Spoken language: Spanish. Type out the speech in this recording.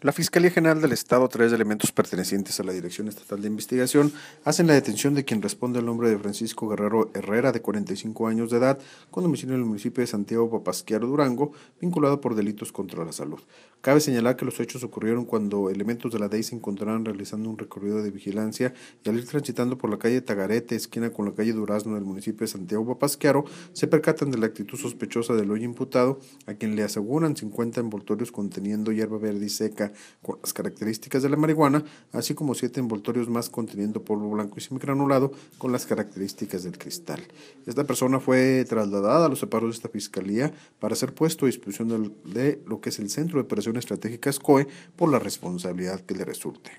La Fiscalía General del Estado, a través de elementos pertenecientes a la Dirección Estatal de Investigación, hacen la detención de quien responde al nombre de Francisco Guerrero Herrera, de 45 años de edad, con domicilio en el municipio de Santiago Papasquiaro, Durango, vinculado por delitos contra la salud, Cabe señalar que los hechos ocurrieron cuando elementos de la DEI se encontraron realizando un recorrido de vigilancia y al ir transitando por la calle Tagarete, esquina con la calle Durazno del municipio de Santiago Papasquiaro, se percatan de la actitud sospechosa del hoy imputado, a quien le aseguran 50 envoltorios conteniendo hierba verde y seca con las características de la marihuana, así como 7 envoltorios más conteniendo polvo blanco y semigranulado con las características del cristal. Esta persona fue trasladada a los separos de esta fiscalía para ser puesto a disposición de lo que es el centro de operaciones estratégicas Estratégica SCOE por la responsabilidad que le resulte.